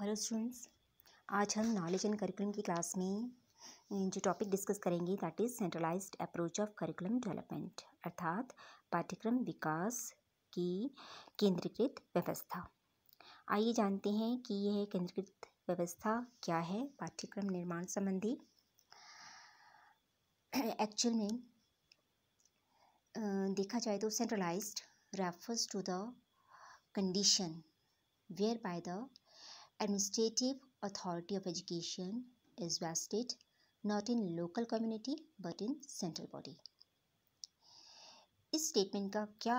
Hello students आज हम knowledge and curriculum की क्लास में जो टॉपिक डिस्कस करेंगे that is centralized approach of curriculum development अर्थात पाठ्यक्रम विकास की केंद्रीकृत व्यवस्था आइए जानते हैं कि यह केंद्रीकृत व्यवस्था क्या है पाठ्यक्रम निर्माण संबंधी एक्चुअल में देखा जाए तो centralized refers to the condition where by the Administrative authority of education is vested not in local community but in central body. इस स्टेटमेंट का क्या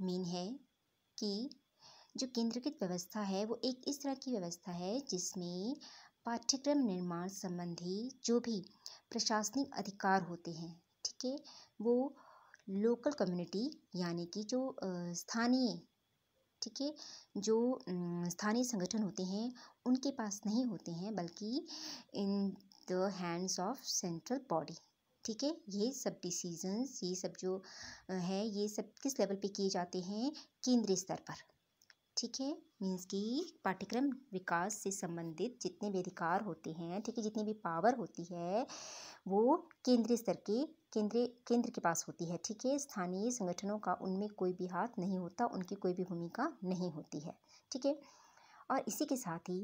मीन है कि जो केंद्रीकृत व्यवस्था है वो एक इस तरह की व्यवस्था है जिसमें पाठ्यक्रम निर्माण संबंधी जो भी प्रशासनिक अधिकार होते हैं ठीक है वो लोकल कम्युनिटी यानी कि जो स्थानीय ठीक है जो स्थानीय संगठन होते हैं उनके पास नहीं होते हैं बल्कि in the hands of central body ठीक है ये सब डिसीजंस ये सब जो है ये सब किस लेवल पे किए जाते हैं केंद्रीय स्तर पर ठीक है मीन्स कि पाठ्यक्रम विकास से संबंधित जितने भी अधिकार होते हैं ठीक है जितनी भी पावर होती है वो केंद्रीय स्तर के केंद्र केंद्र के पास होती है ठीक है स्थानीय संगठनों का उनमें कोई भी हाथ नहीं होता उनकी कोई भी भूमिका नहीं होती है ठीक है और इसी के साथ ही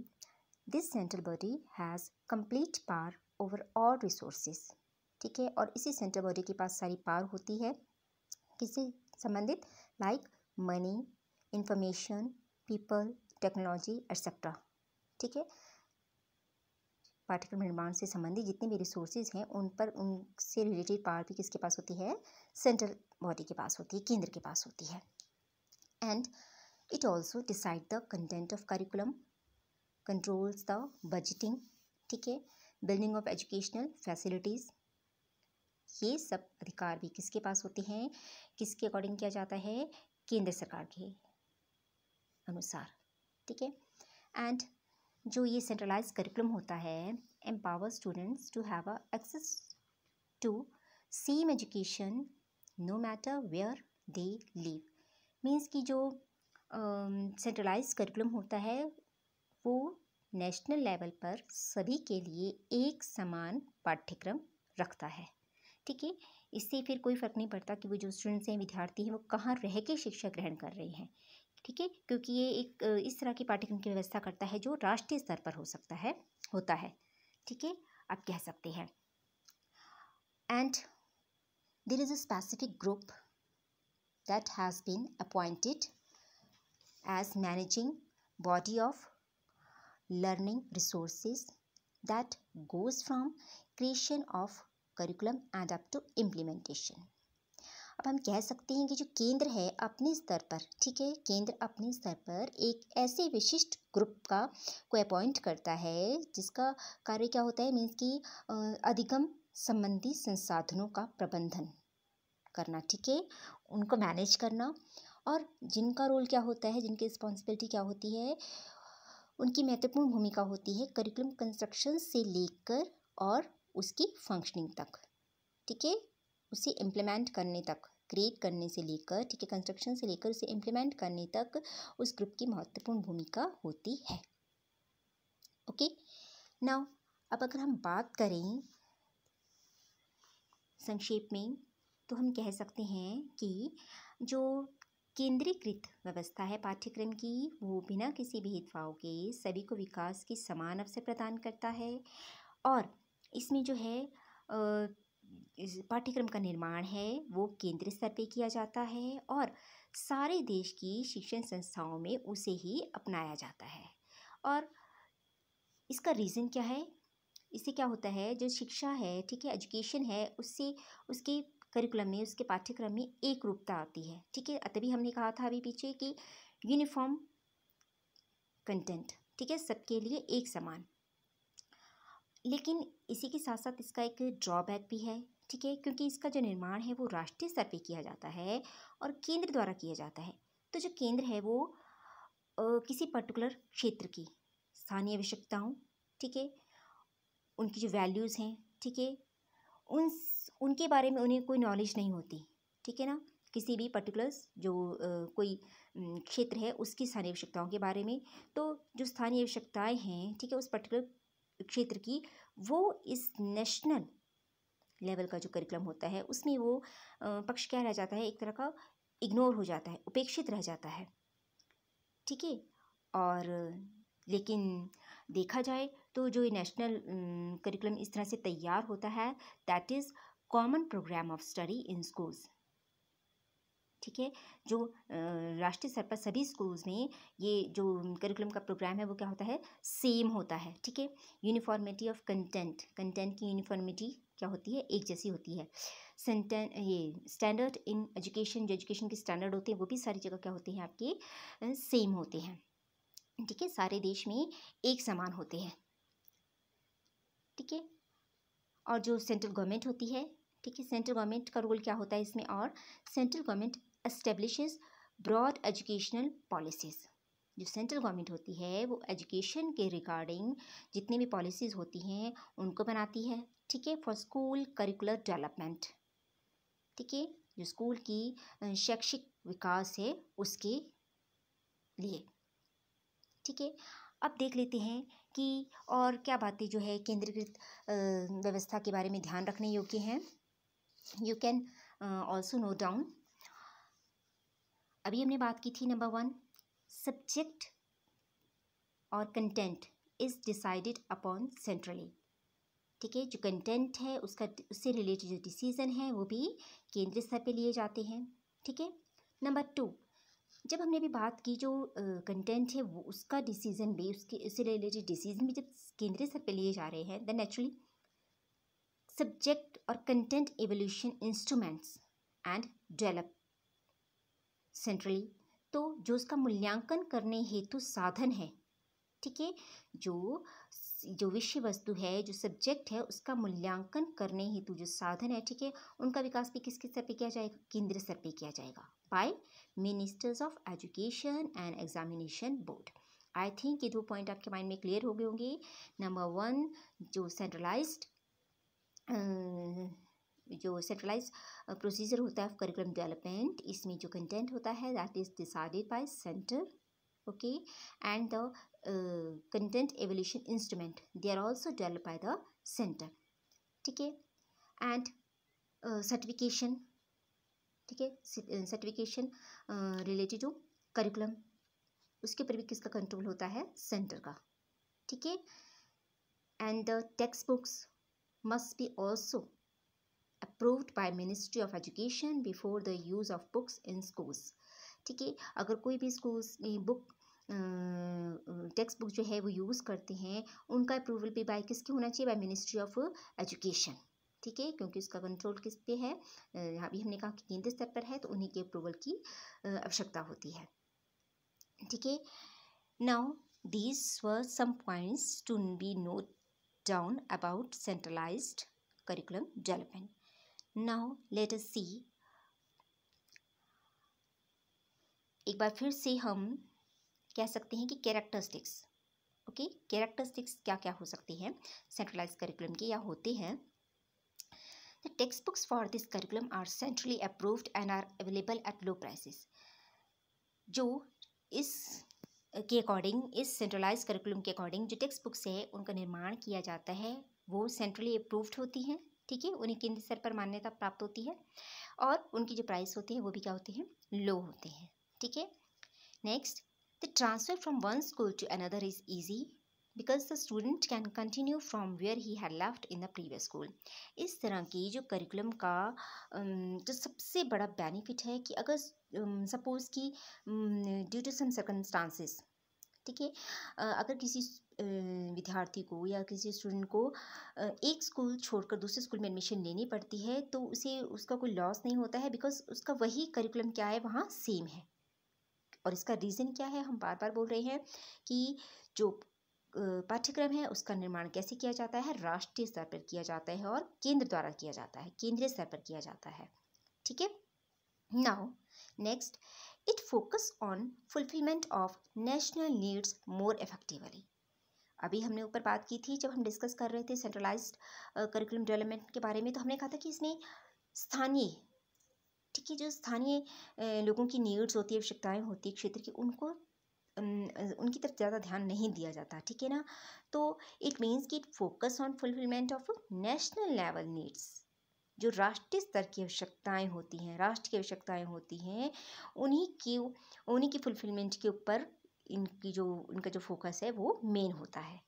this central body has complete power over all resources ठीक है और इसी सेंट्रल बॉडी के पास सारी पार होती है किससे संबंधित like money information people technology etcetera ठीक है पाठ्यक्रम निर्माण से संबंधित जितने भी रिसोर्सेज हैं उन पर उनसे रिलेटेड पावर भी किसके पास होती है सेंट्रल बॉडी के पास होती है केंद्र के पास होती है and it also decide the content of curriculum controls the budgeting ठीक है बिल्डिंग ऑफ एजुकेशनल फैसिलिटीज़ ये सब अधिकार भी किसके पास होते हैं किसके अकॉर्डिंग किया जाता है केंद्र सरकार के अनुसार ठीक है एंड जो ये सेंट्रलाइज करिकुलम होता है empower students to have a access to same education no matter where they live means कि जो सेंट्रलाइज uh, करिकुलम होता है वो नेशनल लेवल पर सभी के लिए एक समान पाठ्यक्रम रखता है ठीक है इससे फिर कोई फ़र्क नहीं पड़ता कि वो जो स्टूडेंट्स हैं विद्यार्थी हैं वो कहाँ रह के शिक्षा ग्रहण कर रहे हैं ठीक है क्योंकि ये एक इस तरह के पाठ्यक्रम की व्यवस्था करता है जो राष्ट्रीय स्तर पर हो सकता है होता है ठीक है आप कह सकते हैं and there is a specific group that has been appointed as managing body of learning resources that goes from creation of curriculum and up to implementation अब हम कह सकते हैं कि जो केंद्र है अपने स्तर पर ठीक है केंद्र अपने स्तर पर एक ऐसे विशिष्ट ग्रुप का को अपॉइंट करता है जिसका कार्य क्या होता है मीन्स कि अधिगम संबंधी संसाधनों का प्रबंधन करना ठीक है उनको मैनेज करना और जिनका रोल क्या होता है जिनकी रिस्पॉन्सिबिलिटी क्या होती है उनकी महत्वपूर्ण भूमिका होती है करिकुलम कंस्ट्रक्शन से लेकर और उसकी फंक्शनिंग तक ठीक है उसे इम्प्लीमेंट करने तक क्रिएट करने से लेकर ठीक है कंस्ट्रक्शन से लेकर उसे इम्प्लीमेंट करने तक उस ग्रुप की महत्वपूर्ण भूमिका होती है ओके नाउ अब अगर हम बात करें संक्षेप में तो हम कह सकते हैं कि जो केंद्रीकृत व्यवस्था है पाठ्यक्रम की वो बिना किसी भेदभाव के सभी को विकास के समान अवसर प्रदान करता है और इसमें जो है पाठ्यक्रम का निर्माण है वो केंद्र स्तर पे किया जाता है और सारे देश की शिक्षण संस्थाओं में उसे ही अपनाया जाता है और इसका रीज़न क्या है इससे क्या होता है जो शिक्षा है ठीक है एजुकेशन है उससे उसके करिकुलम में उसके पाठ्यक्रम में एक रूपता आती है ठीक है तभी हमने कहा था अभी पीछे कि यूनिफॉर्म कंटेंट ठीक है सबके लिए एक समान लेकिन इसी के साथ साथ इसका एक ड्रॉबैक भी है ठीक है क्योंकि इसका जो निर्माण है वो राष्ट्रीय स्तर पर किया जाता है और केंद्र द्वारा किया जाता है तो जो केंद्र है वो आ, किसी पर्टिकुलर क्षेत्र की स्थानीय आवश्यकताओं ठीक है उनकी जो वैल्यूज़ हैं ठीक है उन उनके बारे में उन्हें कोई नॉलेज नहीं होती ठीक है ना किसी भी पर्टिकुलर जो आ, कोई क्षेत्र है उसकी स्थानीय आवश्यकताओं के बारे में तो जो स्थानीय आवश्यकताएं हैं ठीक है उस पर्टिकुलर क्षेत्र की वो इस नेशनल लेवल का जो करिकुलम होता है उसमें वो पक्ष क्या रह जाता है एक तरह का इग्नोर हो जाता है उपेक्षित रह जाता है ठीक है और लेकिन देखा जाए तो जो ये नेशनल करिकुलम इस तरह से तैयार होता है that is common program of study in schools ठीक है जो राष्ट्रीय स्तर पर सभी स्कूल्स में ये जो करिकुलम का प्रोग्राम है वो क्या होता है सेम होता है ठीक है यूनिफॉर्मिटी ऑफ कंटेंट कंटेंट की यूनिफॉर्मिटी क्या होती है एक जैसी होती है सेंटें ये स्टैंडर्ड इन एजुकेशन जो एजुकेशन के स्टैंडर्ड होते हैं वो भी सारी जगह क्या होते हैं आपके सेम होते हैं ठीक है सारे देश में एक समान होते हैं ठीक है और जो सेंट्रल गवर्नमेंट होती है ठीक है सेंट्रल गवर्नमेंट का रोल क्या होता है इसमें और central government establishes broad educational policies जो सेंट्रल गवर्नमेंट होती है वो एजुकेशन के रिगार्डिंग जितनी भी पॉलिसीज़ होती हैं उनको बनाती है ठीक है फॉर स्कूल करिकुलर डेवलपमेंट ठीक है जो स्कूल की शैक्षिक विकास है उसके लिए ठीक है अब देख लेते हैं कि और क्या बातें जो है केंद्रीकृत व्यवस्था के बारे में ध्यान रखने योग्य हैं you can also note down अभी हमने बात की थी नंबर वन सब्जेक्ट और content is decided upon centrally ठीक है जो कंटेंट है उसका उससे रिलेटेड जो डिसीज़न है वो भी केंद्र स्तर पे लिए जाते हैं ठीक है नंबर टू जब हमने अभी बात की जो कंटेंट uh, है वो उसका डिसीज़न भी उसके उससे रिलेटेड डिसीज़न भी जब केंद्रीय स्तर पे लिए जा रहे हैं देन नेचुरली सब्जेक्ट और content evaluation instruments and develop centrally तो जो उसका मूल्यांकन करने हेतु साधन है ठीक है जो जो विषय वस्तु है जो सब्जेक्ट है उसका मूल्यांकन करने हेतु जो साधन है ठीक है उनका विकास भी किस किस स्तर पे किया जाएगा केंद्र स्तर पे किया जाएगा by ministers of education and examination board I think ये दो पॉइंट आपके माइंड में क्लियर हो गए होंगे नंबर वन जो सेंट्रलाइज्ड जो सेंट्रलाइज प्रोसीजर होता है करिकुलम डेवलपमेंट इसमें जो कंटेंट होता है that is decided by centre okay and the uh, content evaluation instrument they are also developed by the center ठीक है and सर्टिफिकेशन ठीक है सर्टिफिकेशन रिलेटेड टू करिकुलम उसके ऊपर भी किसका कंट्रोल होता है सेंटर का ठीक है and the text books must be also approved by ministry of education before the use of books in schools ठीक है अगर कोई भी स्कूल बुक टेक्स्ट बुक जो है वो यूज़ करते हैं उनका अप्रूवल भी बाय किसके होना चाहिए बाय मिनिस्ट्री ऑफ एजुकेशन ठीक है क्योंकि उसका कंट्रोल किस पे है यहाँ भी हमने कहा कि केंद्र स्तर पर है तो उन्हीं के अप्रूवल की आवश्यकता होती है ठीक है now these were some points to be note down about centralized curriculum development now let us see एक बार फिर से हम कह सकते हैं कि कैरेक्टरिस्टिक्स ओके कैरेक्टरिस्टिक्स क्या क्या हो सकती है सेंट्रलाइज करिकुलम की या होती हैं text books for this curriculum are centrally approved and are available at low prices जो इस के अकॉर्डिंग इस सेंट्रलाइज करिकुलम के अकॉर्डिंग जो टेक्स्ट बुक्स है उनका निर्माण किया जाता है वो सेंट्रली अप्रूव्ड होती हैं ठीक है उन्हें केंद्र स्तर पर मान्यता प्राप्त होती है और उनकी जो प्राइस होती है वो भी क्या होती है लो होते हैं ठीक है next the transfer from one school to another is easy because the student can continue from where he had left in the previous school इस तरह की जो करिकुलम का जो सबसे बड़ा बेनिफिट है कि अगर सपोज़ कि ड्यू टू सम सर्कमस्टांसिस ठीक है अगर किसी विद्यार्थी को या किसी स्टूडेंट को एक स्कूल छोड़कर दूसरे स्कूल में एडमिशन लेनी पड़ती है तो उसे उसका कोई लॉस नहीं होता है बिकॉज उसका वही करिकुलम क्या है वहाँ सेम है और इसका रीज़न क्या है हम बार बार बोल रहे हैं कि जो पाठ्यक्रम है उसका निर्माण कैसे किया जाता है राष्ट्रीय स्तर पर किया जाता है और केंद्र द्वारा किया जाता है केंद्रीय स्तर पर किया जाता है ठीक है now next it focus on fulfilment of national needs more effectively अभी हमने ऊपर बात की थी जब हम डिस्कस कर रहे थे सेंट्रलाइज्ड करिकुलम डेवलपमेंट के बारे में तो हमने कहा था कि इसमें स्थानीय ठीक है जो स्थानीय लोगों की नीड्स होती है आवश्यकताएँ होती है क्षेत्र की उनको उनकी तरफ ज़्यादा ध्यान नहीं दिया जाता ठीक है ना तो इट मीन्स कि it focus on fulfilment of national level needs जो राष्ट्रीय स्तर की आवश्यकताएं होती हैं राष्ट्र की आवश्यकताएं होती हैं उन्हीं की उन्हीं की फुलफिलमेंट के ऊपर इनकी जो उनका जो फोकस है वो मेन होता है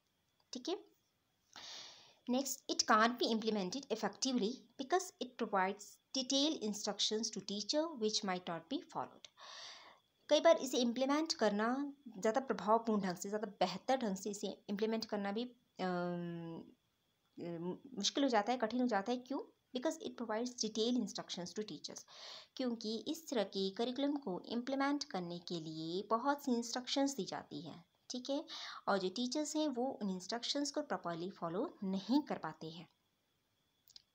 ठीक है next it can be implemented effectively because it provides detail instructions to teacher which might not be followed कई बार इसे इम्प्लीमेंट करना ज़्यादा प्रभावपूर्ण ढंग से ज़्यादा बेहतर ढंग से इसे इम्प्लीमेंट करना भी आ, मुश्किल हो जाता है कठिन हो जाता है क्यों because it provides detail instructions to teachers क्योंकि इस तरह के करिकुलम को इम्प्लीमेंट करने के लिए बहुत सी इंस्ट्रक्शंस दी जाती हैं ठीक है और जो टीचर्स हैं वो उन इंस्ट्रक्शंस को प्रॉपरली फॉलो नहीं कर पाते हैं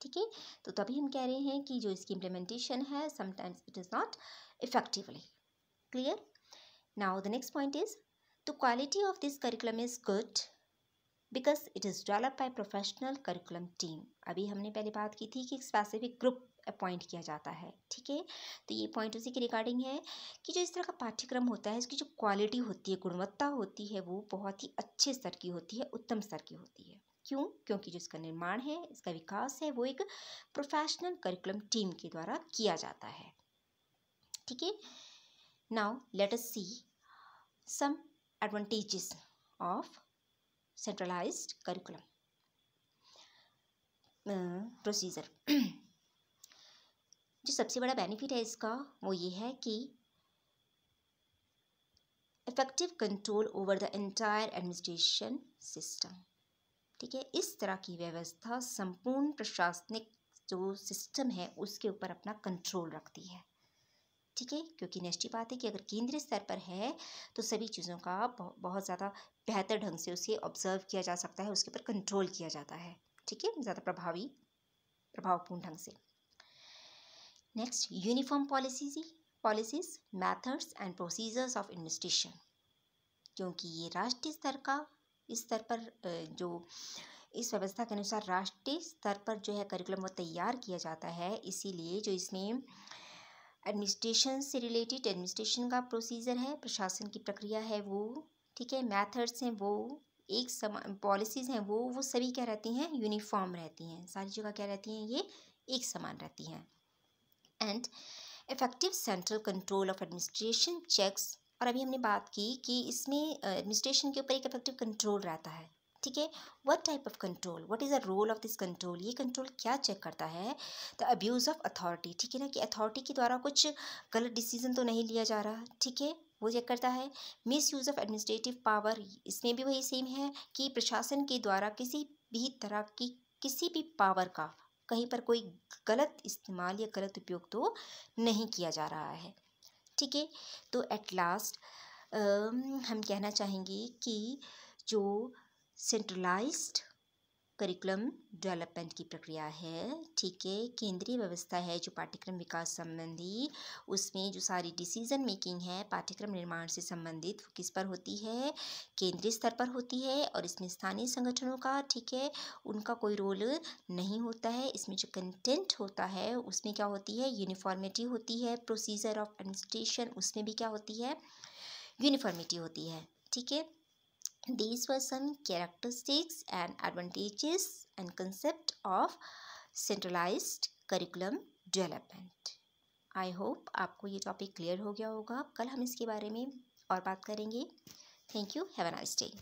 ठीक है तो तभी हम कह रहे हैं कि जो इसकी इम्प्लीमेंटेशन है sometimes it is not effectively clear now the next point is the quality of this curriculum is good because it is develop by professional curriculum team अभी हमने पहले बात की थी कि एक स्पेसिफिक ग्रुप अपॉइंट किया जाता है ठीक है तो ये पॉइंट उसी की रिगार्डिंग है कि जो इस तरह का पाठ्यक्रम होता है इसकी जो क्वालिटी होती है गुणवत्ता होती है वो बहुत ही अच्छे स्तर की होती है उत्तम स्तर की होती है क्यों क्योंकि इसका निर्माण है इसका विकास है वो एक प्रोफेशनल करिकुलम टीम के द्वारा किया जाता है ठीक है now let us see some advantages of centralized curriculum procedure जो सबसे बड़ा बेनिफिट है इसका वो ये है कि effective control over the entire administration system ठीक है इस तरह की व्यवस्था संपूर्ण प्रशासनिक जो सिस्टम है उसके ऊपर अपना कंट्रोल रखती है ठीक है क्योंकि नेक्स्ट बात है कि अगर केंद्रीय स्तर पर है तो सभी चीज़ों का बहुत ज़्यादा बेहतर ढंग से उसे ऑब्जर्व किया जा सकता है उसके ऊपर कंट्रोल किया जाता है ठीक है ज़्यादा प्रभावी प्रभावपूर्ण ढंग से next uniform policies policies methods and procedures of administration क्योंकि ये राष्ट्रीय स्तर का स्तर पर जो इस व्यवस्था के अनुसार राष्ट्रीय स्तर पर जो है करिकुलम वो तैयार किया जाता है इसीलिए जो इसमें एडमिनिस्ट्रेशन से रिलेटेड एडमिनिस्ट्रेशन का प्रोसीजर है प्रशासन की प्रक्रिया है वो ठीक है मैथड्स हैं वो एक समान पॉलिसीज़ हैं वो वो सभी क्या रहती हैं यूनिफॉर्म रहती हैं सारी जगह क्या रहती हैं ये एक समान रहती हैं and effective central control of administration checks और अभी हमने बात की कि इसमें एडमिनिस्ट्रेशन के ऊपर एक इफेक्टिव कंट्रोल रहता है ठीक है what type of control what is the role of this control ये कंट्रोल क्या चेक करता है द अब्यूज़ ऑफ अथॉरिटी ठीक है ना कि अथॉरिटी के द्वारा कुछ गलत डिसीजन तो नहीं लिया जा रहा ठीक है वो चेक करता है misuse of administrative power इसमें भी वही सेम है कि प्रशासन के द्वारा किसी भी तरह की किसी भी पावर का कहीं पर कोई गलत इस्तेमाल या गलत उपयोग तो नहीं किया जा रहा है ठीक है तो एट लास्ट हम कहना चाहेंगे कि जो सेंट्रलाइज्ड करिकुलम डेवलपमेंट की प्रक्रिया है ठीक है केंद्रीय व्यवस्था है जो पाठ्यक्रम विकास संबंधी उसमें जो सारी डिसीजन मेकिंग है पाठ्यक्रम निर्माण से संबंधित वो किस पर होती है केंद्रीय स्तर पर होती है और इसमें स्थानीय संगठनों का ठीक है उनका कोई रोल नहीं होता है इसमें जो कंटेंट होता है उसमें क्या होती है यूनिफॉर्मिटी होती है प्रोसीजर ऑफ एडमिनिस्ट्रेशन उसमें भी क्या होती है यूनिफॉर्मिटी होती है ठीक है These were some characteristics and advantages and concept of centralized curriculum development. I hope aapko ye topic clear ho gaya hoga kal hum iske bare mein aur baat karenge thank you have a nice day